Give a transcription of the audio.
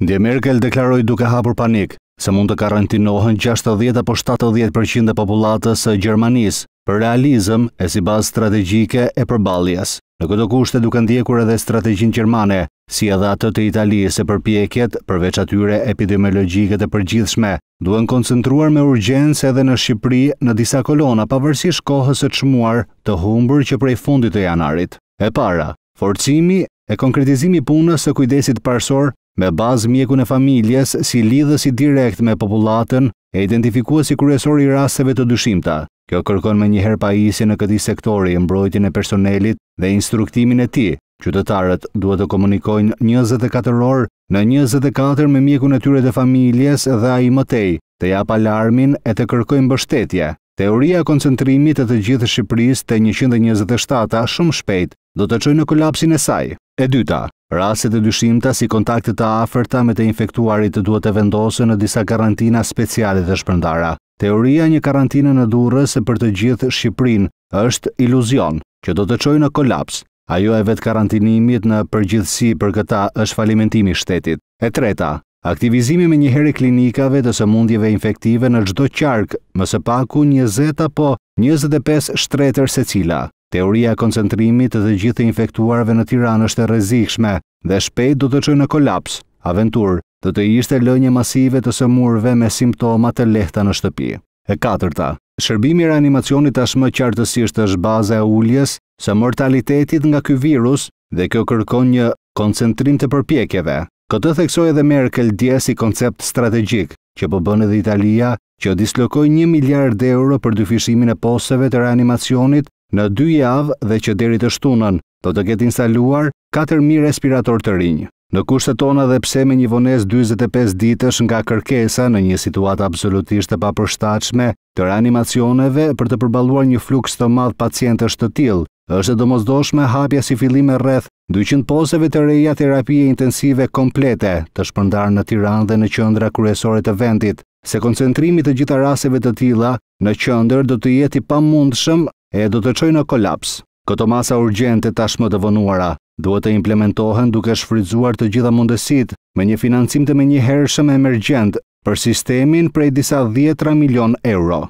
Dje Merkel deklaroj duke hapur panik, se mund të karantinohen 60 apo 70% e populatës e Gjermanis për realizëm e si bazë strategjike e përbaljes. Në këtë kushte duke ndjekur edhe strategjin Gjermane, si edhe atë të Italijës e përpjekjet, përveç atyre epidemiologjike të përgjithshme, duen koncentruar me urgjens edhe në Shqipëri në disa kolona, pavërsisht kohës e shmuar të humbër që prej fundit të janarit. E para, forcimi e konkretizimi punës e kujdesit parsor me bazë mjekun e familjes si lidhës i direkt me populatën e identifikua si i rasteve të dushimta. Kjo kërkon me njëherë pa isi në këti sektori e mbrojtjën e personelit dhe instruktimin e ti. Qytetarët duhet të komunikojnë 24 orë në 24 me mjekun e tyre të familjes dhe a i mëtej, të japa alarmin e të kërkojnë bështetje. Teoria koncentrimit e të gjithë Shqipëris të 127-a shumë shpejt do të qojnë në kolapsin e saj. E dyta, Raset e dyshimta si kontaktet të aferta me të infektuarit të duhet e vendosë në disa karantina speciale të shpërndara. Teoria një karantina në durës e për të gjithë Shqiprin është iluzion, që do të qoj në kolaps. Ajo e vetë karantinimit në përgjithsi për këta është falimentimi shtetit. E treta, aktivizimi me njëheri klinikave dhe së mundjeve infektive në gjdo qarkë, mëse paku 20 apo 25 shtreter se cila. Teoria koncentrimit dhe gjithë infektuarve në Tiranë është e rrezikshme dhe shpejt do të çojë në kolaps. Aventur do të ishte lënje masive të sëmurve me simptoma të lehta në shtëpi. E katërta, shërbimi i reanimacionit tashmë qartësisht është baza e uljes së mortalitetit nga ky virus dhe kjo kërkon një koncentrim të përpjekjeve. Këtë theksoi edhe Merkel dje si koncept strategjik që po bën edhe Italia që dislokoi 1 miliard euro për dyfishimin e posteve të reanimacionit në dy javë dhe që deri të shtunën do të ketë instaluar 4.000 respirator të rinjë. Në kushtet tona dhe pse me një vonesë 45 ditësh nga kërkesa në një situatë absolutisht e papërshtatshme të reanimacioneve për të përballuar një fluks të madh pacientësh të tillë, është e domosdoshme hapja si fillim e rreth 200 poseve të reja terapie intensive komplete të shpërndarë në Tiranë dhe në qendra kryesore të vendit, se koncentrimi të gjitha rasteve të tilla në qendër do të jetë i e do të qojë në kolaps. Këto masa urgjente tashmë të vënuara duhet të implementohen duke shfrytzuar të gjitha mundësitë me një financim të menjëhershëm emergent për sistemin prej disa 10 milion euro.